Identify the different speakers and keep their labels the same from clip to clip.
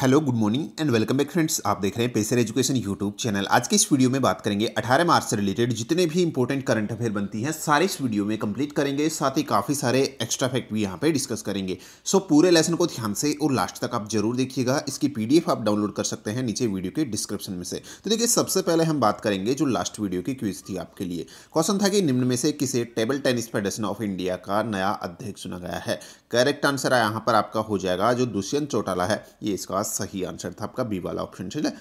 Speaker 1: hello good morning and welcome back friends आप देख रहे हैं पेसर एजुकेशन यूट्यूब चैनल आज के इस वीडियो में बात करेंगे 18 मार्च से रिलेटेड जितने भी इंपॉर्टेंट करंट अफेयर बनती हैं सारे इस वीडियो में कंप्लीट करेंगे साथ ही काफ़ी सारे एक्स्ट्रा फैक्ट भी यहाँ पे डिस्कस करेंगे सो पूरे लेसन को ध्यान से और लास्ट तक आप जरूर देखिएगा इसकी पी आप डाउनलोड कर सकते हैं नीचे वीडियो के डिस्क्रिप्शन में से तो देखिए सबसे पहले हम बात करेंगे जो लास्ट वीडियो की क्विज थी आपके लिए क्वेश्चन था कि निम्न में से किसे table tennis federation of India का नया अध्यक्ष चुना गया है करेक्ट आंसर यहाँ पर आपका हो जाएगा जो दुष्यंत चौटाला है ये इसका सही आंसर था आपका बी वाला ऑप्शन ठीक है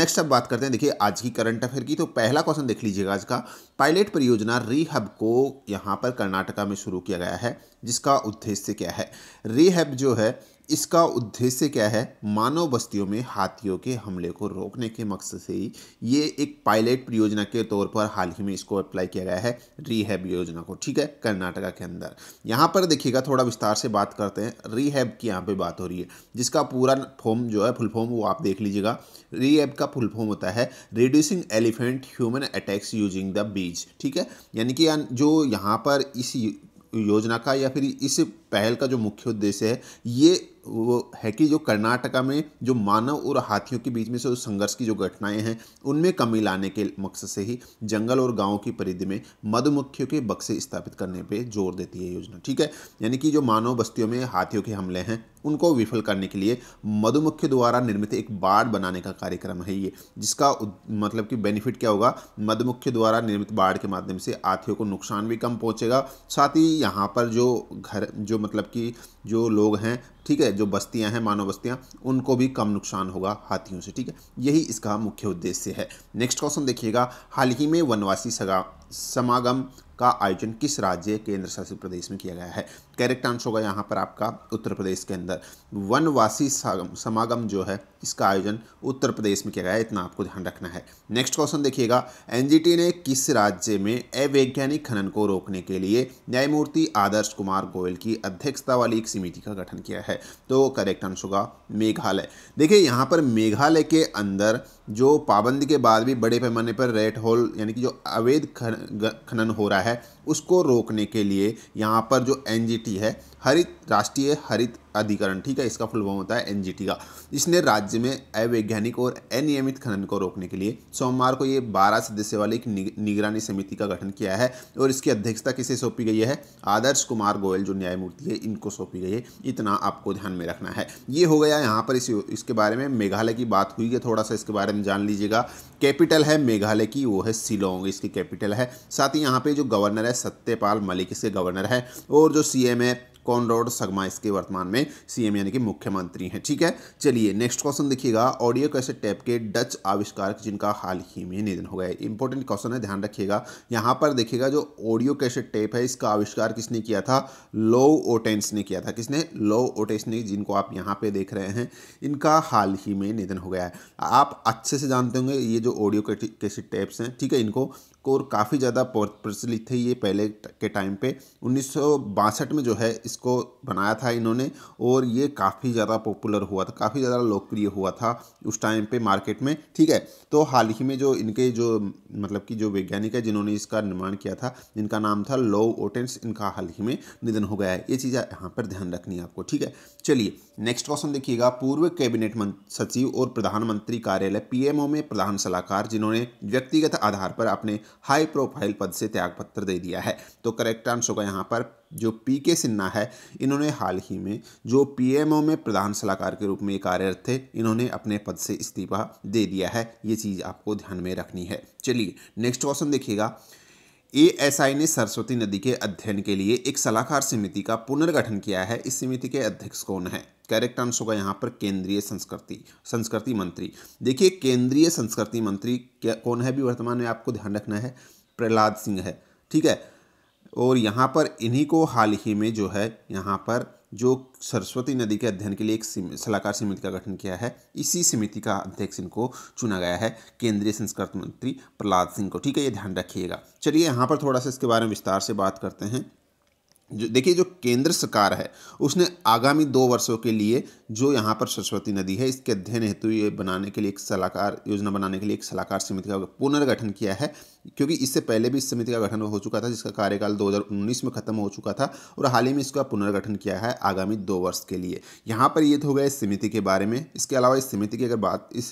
Speaker 1: नेक्स्ट अब बात करते हैं देखिए आज की करंट अफेयर की तो पहला क्वेश्चन देख लीजिएगा आज का पायलट परियोजना रीहब को यहाँ पर कर्नाटका में शुरू किया गया है जिसका उद्देश्य क्या है रीहब जो है इसका उद्देश्य क्या है मानव बस्तियों में हाथियों के हमले को रोकने के मकसद से ही ये एक पायलट परियोजना के तौर पर हाल ही में इसको अप्लाई किया गया है रीहैब योजना को ठीक है कर्नाटका के अंदर यहाँ पर देखिएगा थोड़ा विस्तार से बात करते हैं रीहैब की यहाँ पे बात हो रही है जिसका पूरा फॉर्म जो है फुल फॉर्म वो आप देख लीजिएगा रीहैब का फुल फॉर्म होता है reducing elephant human attacks using the bees ठीक है यानी कि जो यहाँ पर इस योजना का या फिर इस पहल का जो मुख्य उद्देश्य है ये वो है कि जो कर्नाटका में जो मानव और हाथियों के बीच में से संघर्ष की जो घटनाएं हैं उनमें कमी लाने के मकसद से ही जंगल और गांवों की परिधि में मधुमक्खियों के बक्से स्थापित करने पे जोर देती है योजना ठीक है यानी कि जो मानव बस्तियों में हाथियों के हमले हैं उनको विफल करने के लिए मधुमक्खियों द्वारा निर्मित एक बाढ़ बनाने का कार्यक्रम है ये जिसका मतलब कि बेनिफिट क्या होगा मधुमक्खियों द्वारा निर्मित बाढ़ के माध्यम से हाथियों को नुकसान भी कम पहुँचेगा साथ ही यहाँ पर जो घर जो मतलब कि जो लोग हैं ठीक है जो बस्तियां हैं मानव बस्तियां उनको भी कम नुकसान होगा हाथियों से ठीक है यही इसका मुख्य उद्देश्य है नेक्स्ट क्वेश्चन देखिएगा हाल ही में वनवासी समागम का आयोजन किस राज्य केंद्र शासित प्रदेश में किया गया है करेक्ट आंसर होगा यहाँ पर आपका उत्तर प्रदेश के अंदर वनवासी समागम जो है इसका आयोजन उत्तर प्रदेश में किया गया है इतना आपको ध्यान रखना है नेक्स्ट क्वेश्चन देखिएगा एनजीटी ने किस राज्य में अवैज्ञानिक खनन को रोकने के लिए न्यायमूर्ति आदर्श कुमार गोयल की अध्यक्षता वाली एक समिति का गठन किया है तो करेक्ट आंसर होगा मेघालय देखिए यहाँ पर मेघालय के अंदर जो पाबंदी के बाद भी बड़े पैमाने पर रेड होल यानी कि जो अवैध खनन हो रहा है उसको रोकने के लिए यहाँ पर जो एन सकती है हरित राष्ट्रीय हरित अधिकरण ठीक है इसका फुल फॉर्म होता है एनजीटी का इसने राज्य में अवैज्ञानिक और अनियमित खनन को रोकने के लिए सोमवार को ये 12 सदस्य वाली एक निगरानी समिति का गठन किया है और इसकी अध्यक्षता किसे सौंपी गई है आदर्श कुमार गोयल जो न्यायमूर्ति है इनको सौंपी गई है इतना आपको ध्यान में रखना है ये हो गया यहाँ पर इस इसके बारे में मेघालय की बात हुई है थोड़ा सा इसके बारे में जान लीजिएगा कैपिटल है मेघालय की वो है सिलोंग इसकी कैपिटल है साथ ही यहाँ पर जो गवर्नर है सत्यपाल मलिक इसके गवर्नर है और जो सी है कॉनरॉड सगमा इसके वर्तमान में सीएम यानी कि मुख्यमंत्री हैं ठीक है चलिए नेक्स्ट क्वेश्चन देखिएगा ऑडियो कैसे टैप के डच आविष्कारक जिनका हाल ही में निधन हो गया इंपॉर्टेंट क्वेश्चन है ध्यान रखिएगा यहाँ पर देखिएगा जो ऑडियो कैसे टैप है इसका आविष्कार किसने किया था लो ओटेंस ने किया था किसने लो ओटेंस ने जिनको आप यहाँ पर देख रहे हैं इनका हाल ही में निधन हो गया है आप अच्छे से जानते होंगे ये जो ऑडियो कैसे टैप्स हैं ठीक है इनको और काफ़ी ज़्यादा प्रचलित थे ये पहले के टाइम पे उन्नीस में जो है इस इसको बनाया था इन्होंने और ये काफ़ी ज़्यादा पॉपुलर हुआ था काफ़ी ज़्यादा लोकप्रिय हुआ था उस टाइम पे मार्केट में ठीक है तो हाल ही में जो इनके जो मतलब कि जो वैज्ञानिक है जिन्होंने इसका निर्माण किया था इनका नाम था लो ओटेंस इनका हाल ही में निधन हो गया है ये चीज़ यहाँ पर ध्यान रखनी है आपको ठीक है चलिए नेक्स्ट क्वेश्चन देखिएगा पूर्व कैबिनेट सचिव और प्रधानमंत्री कार्यालय पीएमओ में प्रधान सलाहकार जिन्होंने व्यक्तिगत आधार पर अपने हाई प्रोफाइल पद से त्यागपत्र दे दिया है तो करेक्ट आंसर होगा यहाँ पर जो पी के सिन्हा है इन्होंने हाल ही में जो पीएमओ में प्रधान सलाहकार के रूप में कार्यरत थे इन्होंने अपने पद से इस्तीफा दे दिया है ये चीज़ आपको ध्यान में रखनी है चलिए नेक्स्ट क्वेश्चन देखिएगा एएसआई ने सरस्वती नदी के अध्ययन के लिए एक सलाहकार समिति का पुनर्गठन किया है इस समिति के अध्यक्ष कौन है करेक्ट आंसर होगा यहाँ पर केंद्रीय संस्कृति संस्कृति मंत्री देखिए केंद्रीय संस्कृति मंत्री कौन है भी वर्तमान में आपको ध्यान रखना है प्रहलाद सिंह है ठीक है और यहाँ पर इन्हीं को हाल ही में जो है यहाँ पर जो सरस्वती नदी के अध्ययन के लिए एक सलाहकार समिति का गठन किया है इसी समिति का अध्यक्ष इनको चुना गया है केंद्रीय संस्कृत मंत्री प्रहलाद सिंह को ठीक है ये ध्यान रखिएगा चलिए यहाँ पर थोड़ा सा इसके बारे में विस्तार से बात करते हैं जो देखिए जो केंद्र सरकार है उसने आगामी दो वर्षों के लिए जो यहाँ पर सरस्वती नदी है इसके अध्ययन हेतु ये बनाने के लिए एक सलाहकार योजना बनाने के लिए एक सलाहकार समिति का पुनर्गठन किया है क्योंकि इससे पहले भी इस समिति का गठन हो चुका था जिसका कार्यकाल 2019 में खत्म हो चुका था और हाल ही में इसका पुनर्गठन किया है आगामी दो वर्ष के लिए यहाँ पर ये तो हो गया इस समिति के बारे में इसके अलावा इस समिति की अगर बात इस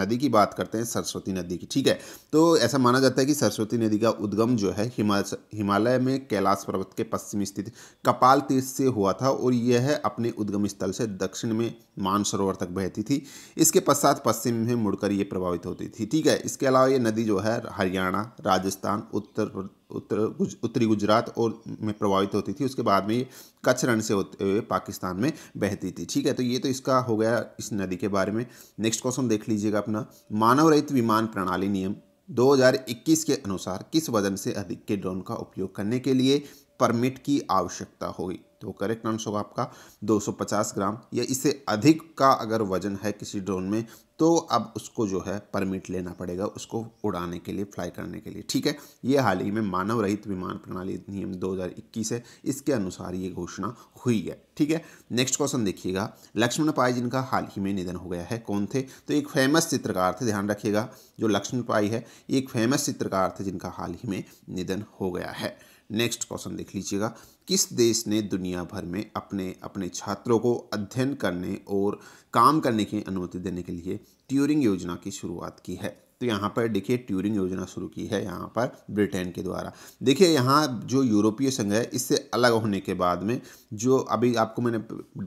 Speaker 1: नदी की बात करते हैं सरस्वती नदी की ठीक है तो ऐसा माना जाता है कि सरस्वती नदी का उद्गम जो है हिमालय में कैलाश पर्वत के पश्चिमी स्थित कपाल तीर्थ से हुआ था और यह अपने उद्गम स्थल से दक्षिण में मानसरोवर तक बहती थी इसके पश्चात पश्चिम में मुड़कर ये प्रभावित होती थी ठीक है इसके अलावा ये नदी जो है हरियाणा राजस्थान उत्तर उत्तर गुज, उत्तरी गुजरात और में प्रभावित होती थी उसके बाद में ये कच्छ रण से होते हुए पाकिस्तान में बहती थी ठीक है तो ये तो इसका हो गया इस नदी के बारे में नेक्स्ट क्वेश्चन देख लीजिएगा अपना मानव रहित विमान प्रणाली नियम 2021 के अनुसार किस वजन से अधिक के ड्रोन का उपयोग करने के लिए परमिट की आवश्यकता होगी तो करेक्ट आंसर होगा आपका 250 ग्राम या इससे अधिक का अगर वजन है किसी ड्रोन में तो अब उसको जो है परमिट लेना पड़ेगा उसको उड़ाने के लिए फ्लाई करने के लिए ठीक है ये हाल ही में मानव रहित विमान प्रणाली नियम 2021 है इसके अनुसार ये घोषणा हुई है ठीक है नेक्स्ट क्वेश्चन देखिएगा लक्ष्मण पाई जिनका हाल ही में निधन हो गया है कौन थे तो एक फेमस चित्रकार थे ध्यान रखिएगा जो लक्ष्मण पाई है एक फेमस चित्रकार थे जिनका हाल ही में निधन हो गया है नेक्स्ट क्वेश्चन देख लीजिएगा किस देश ने दुनिया भर में अपने अपने छात्रों को अध्ययन करने और काम करने की अनुमति देने के लिए ट्यूरिंग योजना की शुरुआत की है तो यहाँ पर देखिए ट्यूरिंग योजना शुरू की है यहाँ पर ब्रिटेन के द्वारा देखिए यहाँ जो यूरोपीय संघ है इससे अलग होने के बाद में जो अभी आपको मैंने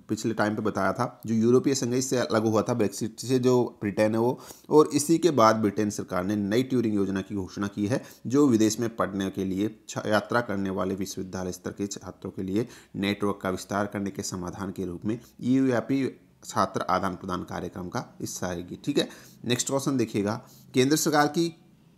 Speaker 1: पिछले टाइम पे बताया था जो यूरोपीय संघ है इससे अलग हुआ था ब्रेक्सिट से जो ब्रिटेन है वो और इसी के बाद ब्रिटेन सरकार ने नई ट्यूरिंग योजना की घोषणा की है जो विदेश में पढ़ने के लिए यात्रा करने वाले विश्वविद्यालय स्तर के छात्रों के लिए नेटवर्क का विस्तार करने के समाधान के रूप में ई e छात्र आदान प्रदान कार्यक्रम का हिस्सा रहेगी ठीक है नेक्स्ट क्वेश्चन देखिएगा केंद्र सरकार की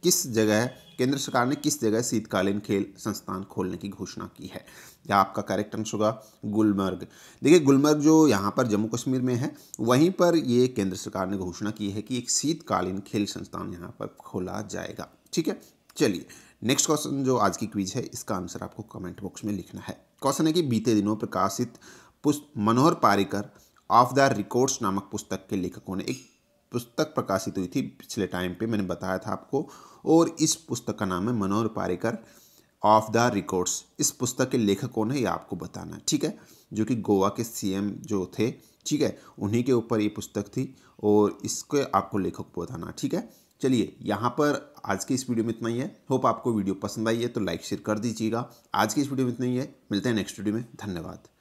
Speaker 1: किस जगह केंद्र सरकार ने किस जगह शीतकालीन खेल संस्थान खोलने की घोषणा की है यह आपका करेक्ट आंसर होगा गुलमर्ग देखिए गुलमर्ग जो यहाँ पर जम्मू कश्मीर में है वहीं पर ये केंद्र सरकार ने घोषणा की है कि एक शीतकालीन खेल संस्थान यहाँ पर खोला जाएगा ठीक है चलिए नेक्स्ट क्वेश्चन जो आज की क्विज है इसका आंसर आपको कमेंट बॉक्स में लिखना है क्वेश्चन है कि बीते दिनों प्रकाशित पुस्त Manohar Parrikar off the records नामक पुस्तक के लेखकों ने एक पुस्तक प्रकाशित हुई थी पिछले टाइम पे मैंने बताया था आपको और इस पुस्तक का नाम है Manohar Parrikar off the records इस पुस्तक के लेखक कौन है ये आपको बताना है ठीक है जो कि गोवा के सीएम जो थे ठीक है उन्हीं के ऊपर ये पुस्तक थी और इसके आपको लेखक को बताना ठीक है चलिए यहाँ पर आज के इस वीडियो में इतना ही है होप आपको वीडियो पसंद आई है तो लाइक शेयर कर दीजिएगा आज के इस वीडियो में इतना ही है मिलते हैं नेक्स्ट वीडियो में धन्यवाद